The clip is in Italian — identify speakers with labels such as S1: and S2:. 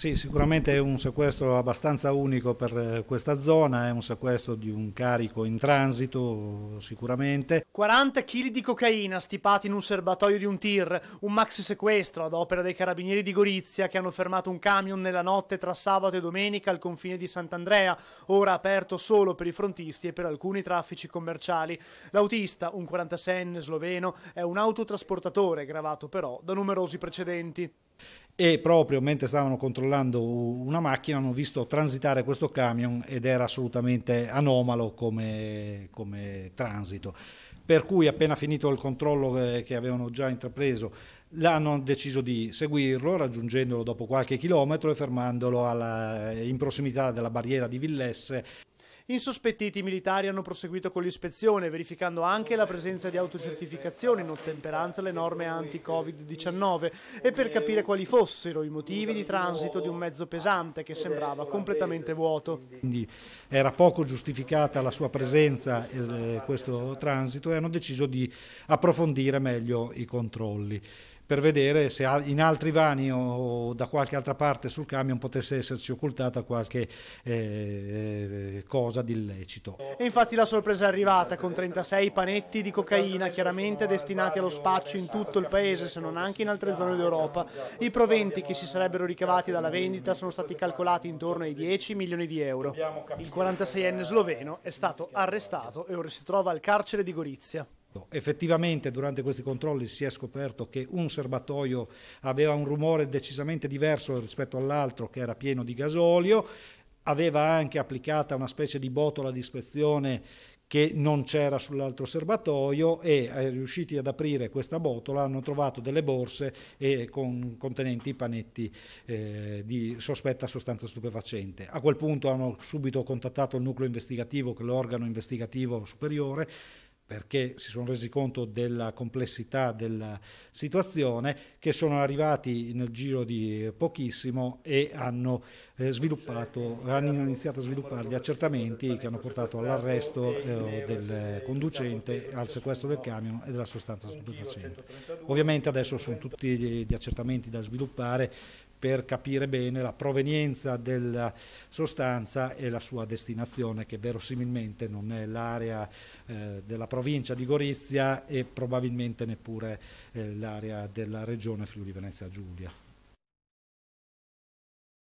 S1: Sì, sicuramente è un sequestro abbastanza unico per eh, questa zona, è un sequestro di un carico in transito sicuramente.
S2: 40 kg di cocaina stipati in un serbatoio di un tir, un maxi sequestro ad opera dei carabinieri di Gorizia che hanno fermato un camion nella notte tra sabato e domenica al confine di Sant'Andrea, ora aperto solo per i frontisti e per alcuni traffici commerciali. L'autista, un 46enne sloveno, è un autotrasportatore gravato però da numerosi precedenti
S1: e proprio mentre stavano controllando una macchina hanno visto transitare questo camion ed era assolutamente anomalo come, come transito. Per cui appena finito il controllo eh, che avevano già intrapreso l'hanno deciso di seguirlo raggiungendolo dopo qualche chilometro e fermandolo alla, in prossimità della barriera di Villesse
S2: Insospettiti i militari hanno proseguito con l'ispezione, verificando anche la presenza di autocertificazioni in ottemperanza alle norme anti-Covid-19 e per capire quali fossero i motivi di transito di un mezzo pesante che sembrava completamente vuoto.
S1: Quindi era poco giustificata la sua presenza, eh, questo transito, e hanno deciso di approfondire meglio i controlli per vedere se in altri vani o da qualche altra parte sul camion potesse esserci occultata qualche eh, eh cosa di illecito.
S2: E infatti la sorpresa è arrivata con 36 panetti di cocaina chiaramente destinati allo spaccio in tutto il paese se non anche in altre zone d'Europa. I proventi che si sarebbero ricavati dalla vendita sono stati calcolati intorno ai 10 milioni di euro. Il 46enne sloveno è stato arrestato e ora si trova al carcere di Gorizia.
S1: Certo, effettivamente durante questi controlli si è scoperto che un serbatoio aveva un rumore decisamente diverso rispetto all'altro che era pieno di gasolio, aveva anche applicata una specie di botola di ispezione che non c'era sull'altro serbatoio e eh, riusciti ad aprire questa botola hanno trovato delle borse con, contenenti panetti eh, di sospetta sostanza stupefacente. A quel punto hanno subito contattato il nucleo investigativo, che è l'organo investigativo superiore, perché si sono resi conto della complessità della situazione, che sono arrivati nel giro di pochissimo e hanno, eh, sviluppato, hanno iniziato a sviluppare gli accertamenti che hanno portato all'arresto eh, del conducente, al sequestro del camion e della sostanza stupefacente. Ovviamente adesso sono tutti gli accertamenti da sviluppare per capire bene la provenienza della sostanza e la sua destinazione, che verosimilmente non è l'area eh, della provincia di Gorizia e probabilmente neppure eh, l'area della regione Friuli Venezia Giulia.